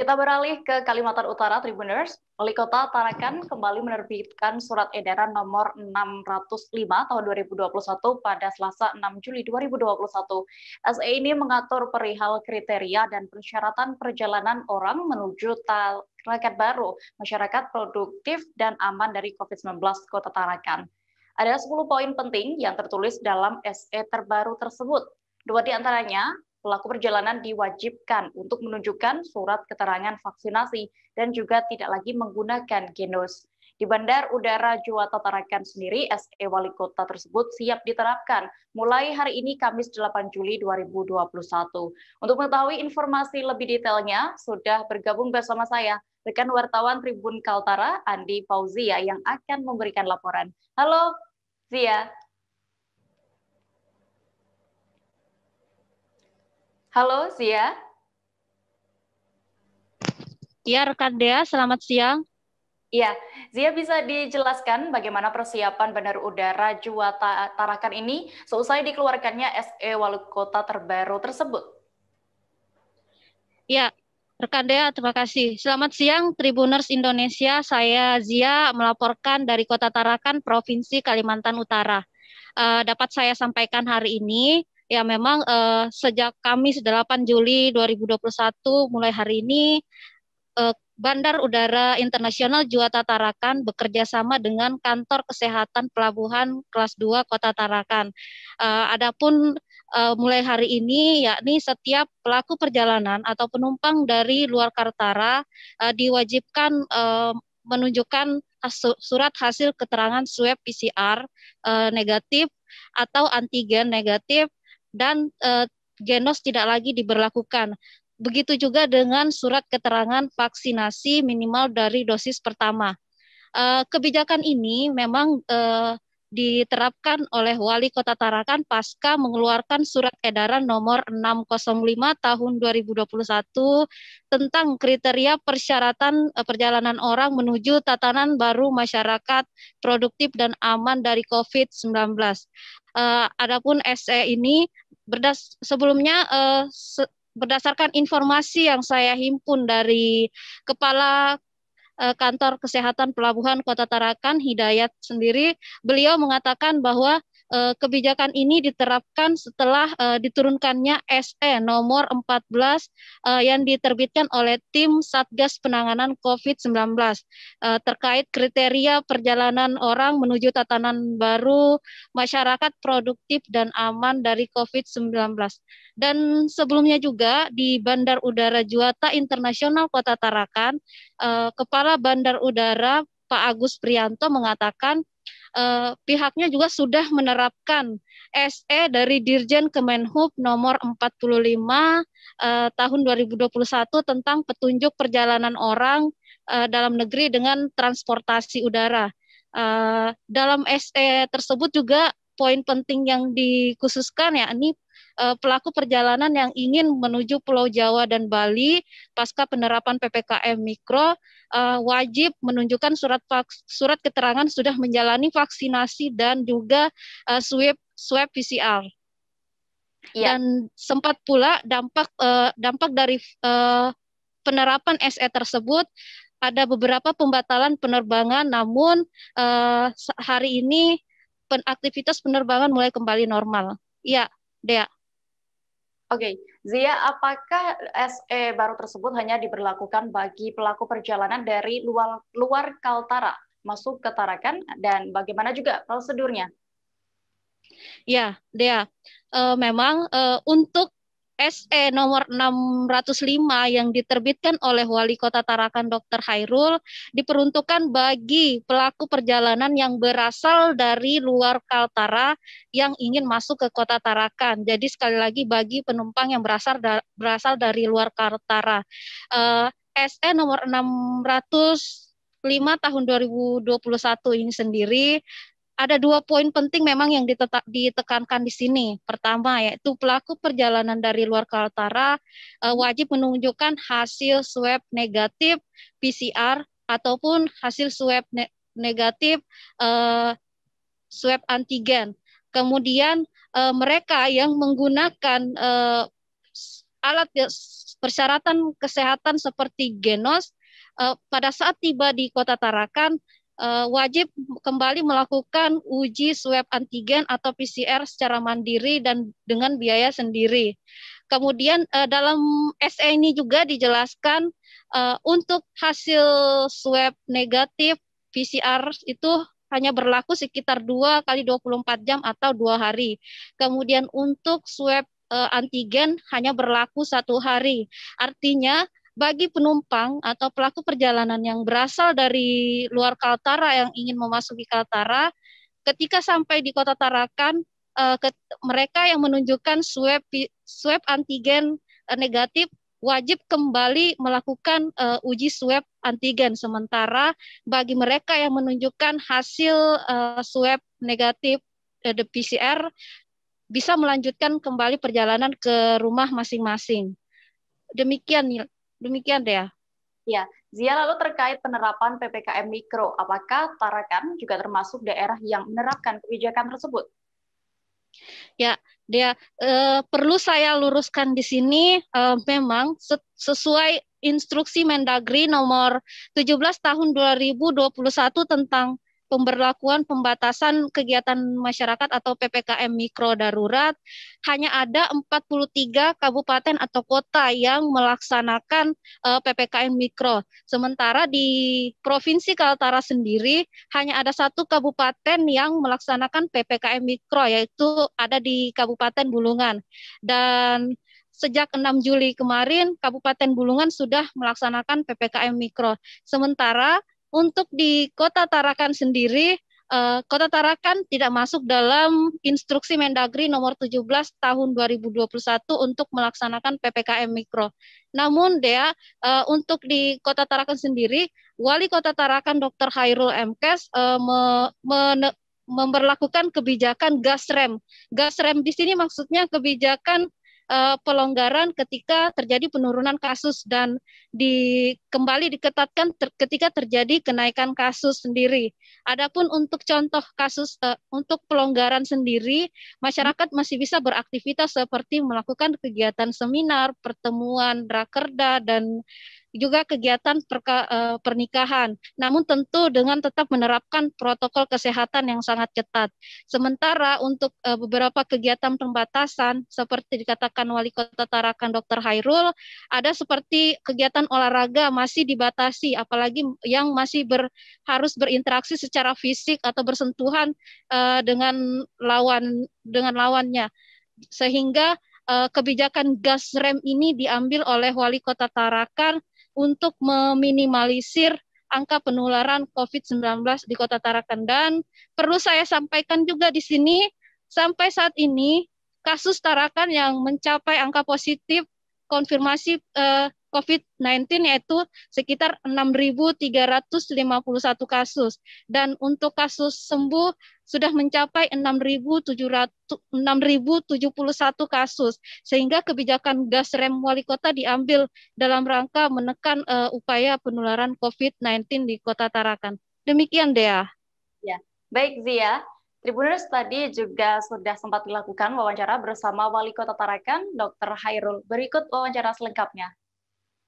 Kita beralih ke Kalimantan Utara, Tribuners. Wali Kota Tarakan kembali menerbitkan surat edaran nomor 605 tahun 2021 pada Selasa 6 Juli 2021. SE ini mengatur perihal kriteria dan persyaratan perjalanan orang menuju Tarakan baru, masyarakat produktif dan aman dari COVID-19 Kota Tarakan. Ada 10 poin penting yang tertulis dalam SE terbaru tersebut. Dua di antaranya pelaku perjalanan diwajibkan untuk menunjukkan surat keterangan vaksinasi dan juga tidak lagi menggunakan genus. Di Bandar Udara Jawa Tarakan sendiri, SE Wali Kota tersebut siap diterapkan mulai hari ini Kamis 8 Juli 2021. Untuk mengetahui informasi lebih detailnya, sudah bergabung bersama saya rekan wartawan Tribun Kaltara Andi Fauzia yang akan memberikan laporan. Halo Zia. Halo, Zia. Iya, rekan Dea, selamat siang. Iya, Zia bisa dijelaskan bagaimana persiapan Bandar Udara Juwata Tarakan ini seusai dikeluarkannya SE Wali Kota terbaru tersebut? Ya, rekan Dea, terima kasih. Selamat siang, Tribuners Indonesia. Saya Zia melaporkan dari Kota Tarakan, Provinsi Kalimantan Utara. Uh, dapat saya sampaikan hari ini, Ya memang uh, sejak Kamis 8 Juli 2021 mulai hari ini uh, Bandar Udara Internasional Juwata Tarakan bekerja sama dengan Kantor Kesehatan Pelabuhan Kelas 2 Kota Tarakan. Uh, eh, adapun uh, mulai hari ini yakni setiap pelaku perjalanan atau penumpang dari luar Kartara uh, diwajibkan uh, menunjukkan surat hasil keterangan swab PCR uh, negatif atau antigen negatif dan eh, genos tidak lagi diberlakukan. Begitu juga dengan surat keterangan vaksinasi minimal dari dosis pertama. Eh, kebijakan ini memang eh, diterapkan oleh Wali Kota Tarakan pasca mengeluarkan surat edaran nomor 605 tahun 2021 tentang kriteria persyaratan perjalanan orang menuju tatanan baru masyarakat produktif dan aman dari COVID-19. Uh, adapun SE ini berdas sebelumnya uh, se berdasarkan informasi yang saya himpun dari kepala uh, kantor kesehatan pelabuhan Kota Tarakan Hidayat sendiri, beliau mengatakan bahwa eh, kebijakan ini diterapkan setelah eh, diturunkannya SE nomor 14 eh, yang diterbitkan oleh tim Satgas Penanganan COVID-19 eh, terkait kriteria perjalanan orang menuju tatanan baru masyarakat produktif dan aman dari COVID-19. Dan sebelumnya juga di Bandar Udara Juwata Internasional Kota Tarakan, eh, Kepala Bandar Udara Pak Agus Prianto mengatakan eh, pihaknya juga sudah menerapkan SE dari Dirjen Kemenhub nomor 45 eh, tahun 2021 tentang petunjuk perjalanan orang eh, dalam negeri dengan transportasi udara. Eh, dalam SE tersebut juga poin penting yang dikhususkan ya ini uh, pelaku perjalanan yang ingin menuju Pulau Jawa dan Bali pasca penerapan PPKM mikro uh, wajib menunjukkan surat surat keterangan sudah menjalani vaksinasi dan juga uh, swab swab PCR. Ya. Dan sempat pula dampak uh, dampak dari uh, penerapan SE tersebut ada beberapa pembatalan penerbangan namun uh, hari ini pen aktivitas penerbangan mulai kembali normal. Iya, Dea. Oke, okay. Zia, apakah SE baru tersebut hanya diberlakukan bagi pelaku perjalanan dari luar, luar Kaltara masuk ke Tarakan dan bagaimana juga prosedurnya? Ya, Dea, uh, memang uh, untuk SE nomor 605 yang diterbitkan oleh Wali Kota Tarakan Dr. Hairul diperuntukkan bagi pelaku perjalanan yang berasal dari luar Kaltara yang ingin masuk ke Kota Tarakan. Jadi sekali lagi bagi penumpang yang berasal da berasal dari luar Kaltara. Uh, eh, SE nomor 605 tahun 2021 ini sendiri ada dua poin penting memang yang ditetap, ditekankan di sini. Pertama yaitu pelaku perjalanan dari luar Kaltara eh, wajib menunjukkan hasil swab negatif PCR ataupun hasil swab ne negatif eh, swab antigen. Kemudian eh, mereka yang menggunakan alat ya, persyaratan kesehatan seperti genos pada saat tiba di Kota Tarakan uh, wajib kembali melakukan uji swab antigen atau PCR secara mandiri dan dengan biaya sendiri. Kemudian uh, dalam SE ini juga dijelaskan uh, untuk hasil swab negatif PCR itu hanya berlaku sekitar 2 kali 24 jam atau dua hari. Kemudian untuk swab antigen hanya berlaku satu hari. Artinya bagi penumpang atau pelaku perjalanan yang berasal dari luar Kaltara yang ingin memasuki Kaltara, ketika sampai di Kota Tarakan, eh, ke, mereka yang menunjukkan swab swab antigen eh, negatif wajib kembali melakukan eh, uji swab antigen sementara bagi mereka yang menunjukkan hasil eh, swab negatif eh, the PCR bisa melanjutkan kembali perjalanan ke rumah masing-masing. Demikian Demikian deh ya. Ya, Zia lalu terkait penerapan PPKM Mikro, apakah Tarakan juga termasuk daerah yang menerapkan kebijakan tersebut? Ya, dia eh, perlu saya luruskan di sini eh, memang sesuai instruksi Mendagri nomor 17 tahun 2021 tentang pemberlakuan pembatasan kegiatan masyarakat atau PPKM mikro darurat hanya ada 43 kabupaten atau kota yang melaksanakan uh, eh, PPKM mikro. Sementara di Provinsi Kaltara sendiri hanya ada satu kabupaten yang melaksanakan PPKM mikro yaitu ada di Kabupaten Bulungan. Dan sejak 6 Juli kemarin Kabupaten Bulungan sudah melaksanakan PPKM mikro. Sementara untuk di Kota Tarakan sendiri, uh, Kota Tarakan tidak masuk dalam instruksi Mendagri nomor 17 tahun 2021 untuk melaksanakan PPKM mikro. Namun Dea, uh, untuk di Kota Tarakan sendiri, Wali Kota Tarakan Dr. Hairul Mkes uh, eh, me, me, memperlakukan kebijakan gas rem. Gas rem di sini maksudnya kebijakan uh, pelonggaran ketika terjadi penurunan kasus dan di, kembali diketatkan ter, ketika terjadi kenaikan kasus sendiri. Adapun untuk contoh kasus uh, untuk pelonggaran sendiri, masyarakat masih bisa beraktivitas seperti melakukan kegiatan seminar, pertemuan, rakerda dan juga kegiatan perka, uh, pernikahan, namun tentu dengan tetap menerapkan protokol kesehatan yang sangat ketat. Sementara untuk uh, beberapa kegiatan pembatasan, seperti dikatakan Wali Kota Tarakan Dr. Hairul, ada seperti kegiatan olahraga masih dibatasi, apalagi yang masih ber, harus berinteraksi secara fisik atau bersentuhan uh, dengan lawan dengan lawannya, sehingga kebijakan gas rem ini diambil oleh wali kota Tarakan untuk meminimalisir angka penularan COVID-19 di Kota Tarakan. Dan perlu saya sampaikan juga di sini, sampai saat ini kasus Tarakan yang mencapai angka positif konfirmasi uh, eh, COVID-19 yaitu sekitar 6.351 kasus dan untuk kasus sembuh sudah mencapai 6.071 kasus sehingga kebijakan gas rem wali kota diambil dalam rangka menekan uh, upaya penularan COVID-19 di Kota Tarakan. Demikian Dea. Ya, baik Zia. Tribuners tadi juga sudah sempat dilakukan wawancara bersama Wali Kota Tarakan, Dr. Hairul. Berikut wawancara selengkapnya.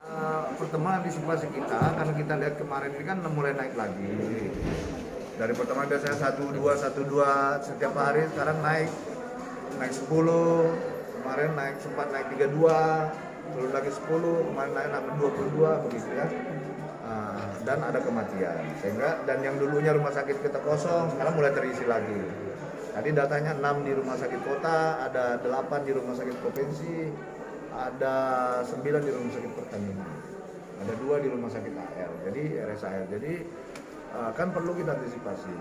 Uh, pertemuan antisipasi kita, karena kita lihat kemarin ini kan mulai naik lagi. Dari pertama biasanya 1, 2, 1, 2, setiap hari sekarang naik. Naik 10, kemarin naik sempat naik 32, turun lagi 10, kemarin naik 22, begitu ya dan ada kematian sehingga dan yang dulunya rumah sakit kita kosong sekarang mulai terisi lagi tadi datanya 6 di rumah sakit kota ada 8 di rumah sakit provinsi ada 9 di rumah sakit pertamina ada dua di rumah sakit AL jadi RSAL jadi eh, kan perlu kita antisipasi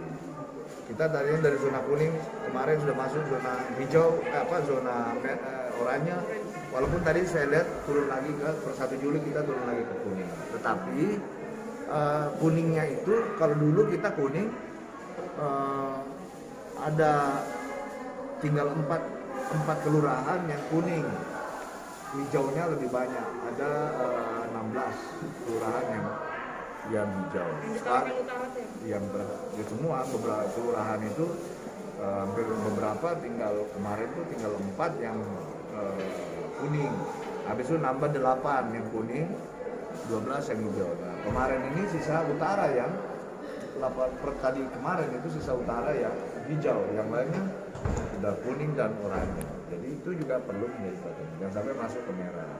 kita tadinya dari zona kuning kemarin sudah masuk zona hijau eh, apa zona eh, oranye walaupun tadi saya lihat turun lagi ke per 1 Juli kita turun lagi ke kuning tetapi Eh, kuningnya itu kalau dulu kita kuning uh, ada tinggal empat empat kelurahan yang kuning hijaunya lebih banyak ada uh, eh, 16 kelurahan yang yang hijau sekarang ya? yang ber, ya semua beberapa kelurahan itu uh, beberapa tinggal kemarin tuh tinggal empat yang uh, kuning habis itu nambah delapan yang kuning 12 yang hijau nah, Kemarin ini sisa utara yang per, tadi kemarin itu sisa utara yang hijau, yang lainnya sudah kuning dan oranye. Jadi itu juga perlu menjadi perhatian. Jangan sampai masuk ke merah.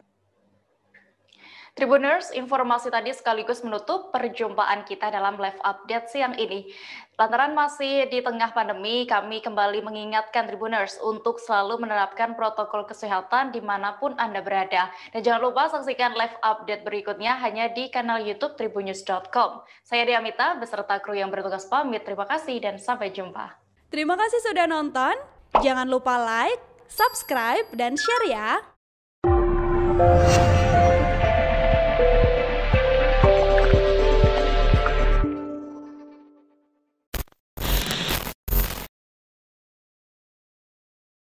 Tribuners, informasi tadi sekaligus menutup perjumpaan kita dalam live update siang ini. Lantaran masih di tengah pandemi, kami kembali mengingatkan Tribuners untuk selalu menerapkan protokol kesehatan dimanapun Anda berada. Dan jangan lupa saksikan live update berikutnya hanya di kanal YouTube tribunnews.com. Saya Diamita, beserta kru yang bertugas pamit. Terima kasih dan sampai jumpa. Terima kasih sudah nonton. Jangan lupa like, subscribe, dan share ya.